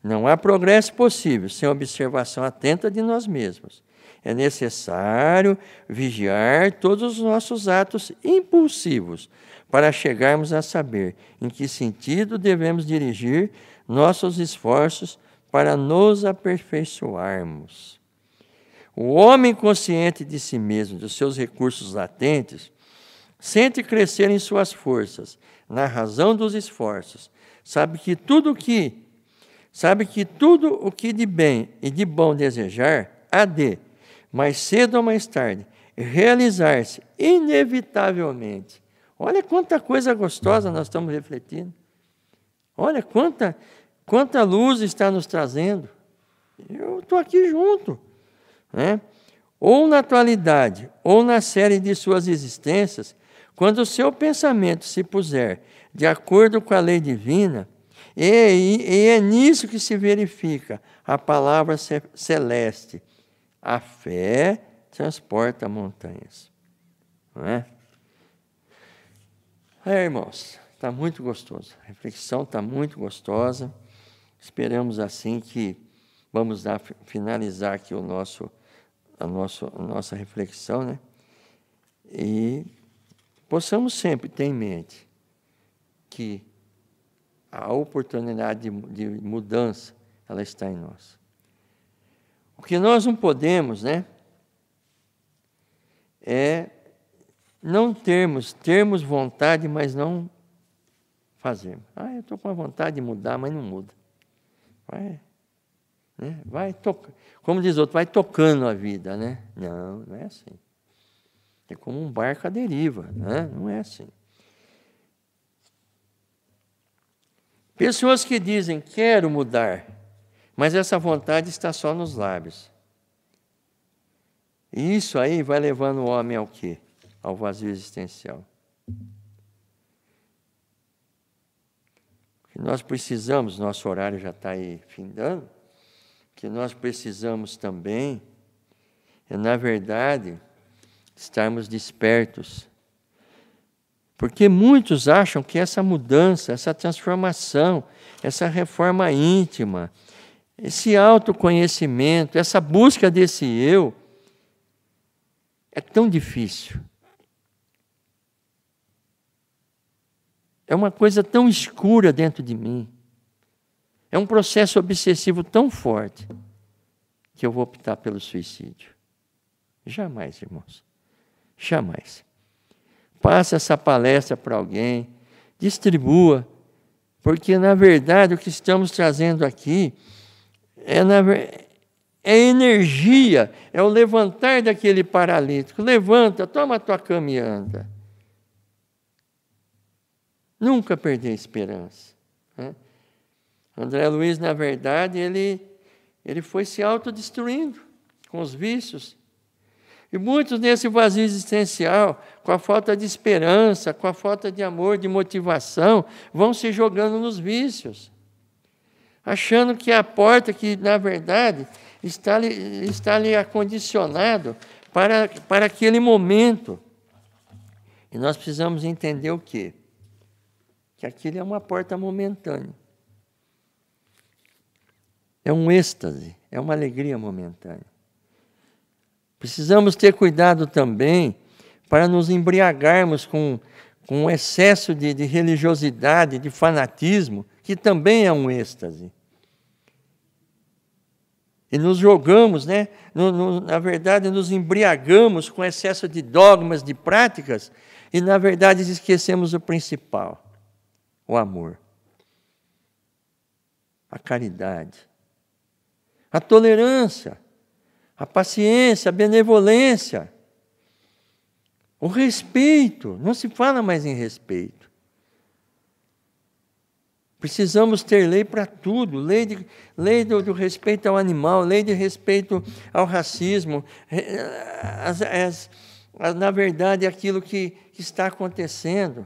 não há progresso possível sem observação atenta de nós mesmos. É necessário vigiar todos os nossos atos impulsivos para chegarmos a saber em que sentido devemos dirigir nossos esforços para nos aperfeiçoarmos. O homem consciente de si mesmo, dos seus recursos latentes, sente crescer em suas forças, na razão dos esforços, sabe que tudo o que sabe que tudo o que de bem e de bom desejar há de, mais cedo ou mais tarde, realizar-se inevitavelmente. Olha quanta coisa gostosa nós estamos refletindo. Olha quanta quanta luz está nos trazendo. Eu estou aqui junto, né? Ou na atualidade, ou na série de suas existências, quando o seu pensamento se puser de acordo com a lei divina, e, e é nisso que se verifica a palavra celeste. A fé transporta montanhas. Não é? é irmãos, está muito gostoso. A reflexão está muito gostosa. Esperamos assim que vamos dar, finalizar aqui o nosso, a, nosso, a nossa reflexão, né? E possamos sempre ter em mente que a oportunidade de, de mudança ela está em nós. O que nós não podemos, né, é não termos, termos vontade, mas não fazermos. Ah, eu estou com a vontade de mudar, mas não muda. Vai, né? vai toca, como diz outro, vai tocando a vida, né? Não, não é assim. É como um barco à deriva, né? Não é assim. Pessoas que dizem, quero mudar, mas essa vontade está só nos lábios. E isso aí vai levando o homem ao quê? Ao vazio existencial. Que nós precisamos, nosso horário já está aí findando, que nós precisamos também é, na verdade, estarmos despertos porque muitos acham que essa mudança, essa transformação, essa reforma íntima, esse autoconhecimento, essa busca desse eu, é tão difícil. É uma coisa tão escura dentro de mim. É um processo obsessivo tão forte que eu vou optar pelo suicídio. Jamais, irmãos. Jamais. Passe essa palestra para alguém, distribua, porque na verdade o que estamos trazendo aqui é, na, é energia, é o levantar daquele paralítico. Levanta, toma a tua cama e anda. Nunca perder a esperança. Né? André Luiz, na verdade, ele, ele foi se autodestruindo com os vícios, e muitos nesse vazio existencial, com a falta de esperança, com a falta de amor, de motivação, vão se jogando nos vícios, achando que é a porta que, na verdade, está lhe, está lhe acondicionado para, para aquele momento. E nós precisamos entender o quê? Que aquilo é uma porta momentânea. É um êxtase, é uma alegria momentânea. Precisamos ter cuidado também para nos embriagarmos com, com um excesso de, de religiosidade, de fanatismo, que também é um êxtase. E nos jogamos, né? No, no, na verdade, nos embriagamos com excesso de dogmas, de práticas, e na verdade esquecemos o principal: o amor, a caridade, a tolerância a paciência, a benevolência, o respeito. Não se fala mais em respeito. Precisamos ter lei para tudo: lei, de, lei do, do, respeito ao animal, lei de respeito ao racismo. As, é, as, as, na verdade, é aquilo que, que está acontecendo.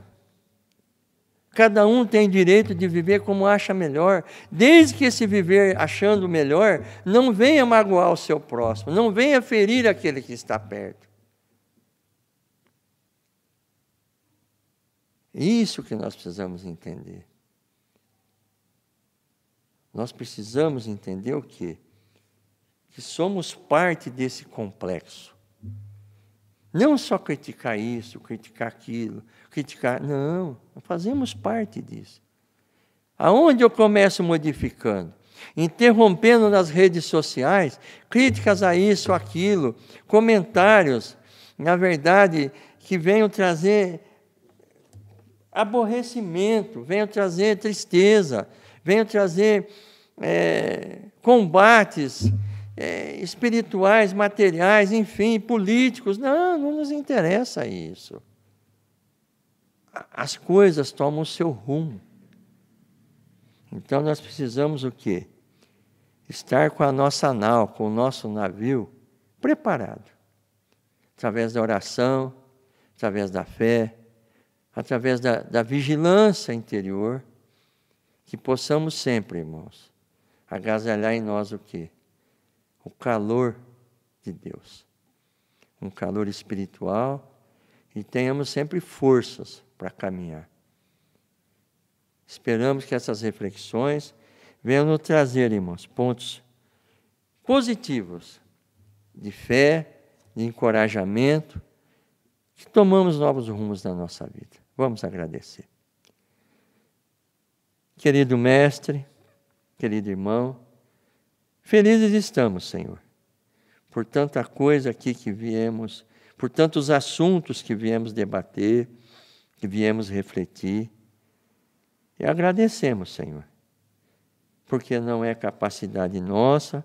Cada um tem direito de viver como acha melhor, desde que esse viver achando melhor não venha magoar o seu próximo, não venha ferir aquele que está perto. É isso que nós precisamos entender. Nós precisamos entender o quê? Que somos parte desse complexo. Não só criticar isso, criticar aquilo, criticar. Não, fazemos parte disso. Aonde eu começo modificando? Interrompendo nas redes sociais críticas a isso, aquilo, comentários, na verdade, que venham trazer aborrecimento, venham trazer tristeza, venham trazer é, combates é, espirituais, materiais, enfim, políticos. Não, não nos interessa isso as coisas tomam o seu rumo. Então nós precisamos o quê? Estar com a nossa nau, com o nosso navio preparado. Através da oração, através da fé, através da, da vigilância interior, que possamos sempre, irmãos, agasalhar em nós o quê? O calor de Deus. Um calor espiritual e tenhamos sempre forças para caminhar. Esperamos que essas reflexões venham nos trazer, irmãos, pontos positivos de fé, de encorajamento, que tomamos novos rumos na nossa vida. Vamos agradecer. Querido Mestre, querido irmão, felizes estamos, Senhor, por tanta coisa aqui que viemos, por tantos assuntos que viemos debater que viemos refletir e agradecemos, Senhor, porque não é capacidade nossa,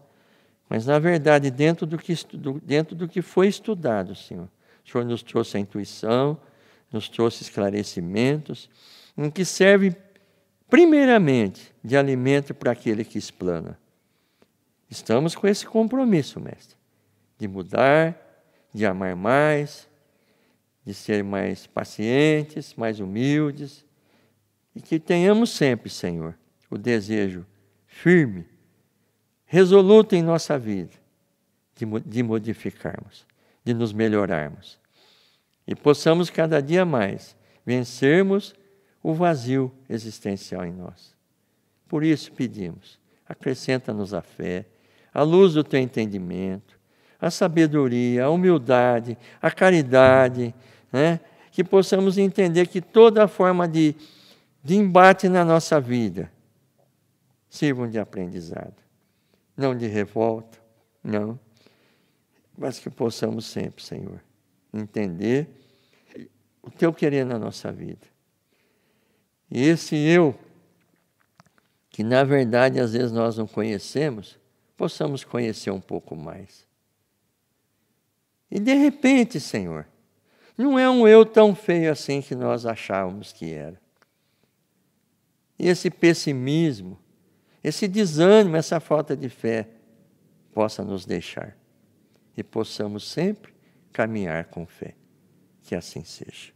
mas na verdade, dentro do que, estudo, dentro do que foi estudado, Senhor, o Senhor nos trouxe a intuição, nos trouxe esclarecimentos, em que serve primeiramente de alimento para aquele que explana. Estamos com esse compromisso, mestre, de mudar, de amar mais, de ser mais pacientes, mais humildes, e que tenhamos sempre, Senhor, o desejo firme, resoluto em nossa vida de, de modificarmos, de nos melhorarmos, e possamos cada dia mais vencermos o vazio existencial em nós. Por isso pedimos, acrescenta-nos a fé, a luz do teu entendimento, a sabedoria, a humildade, a caridade, né? que possamos entender que toda forma de, de embate na nossa vida sirva de aprendizado, não de revolta, não, mas que possamos sempre, Senhor, entender o teu querer na nossa vida. E esse eu, que na verdade às vezes nós não conhecemos, possamos conhecer um pouco mais. E de repente, Senhor, não é um eu tão feio assim que nós achávamos que era. E esse pessimismo, esse desânimo, essa falta de fé possa nos deixar e possamos sempre caminhar com fé. Que assim seja.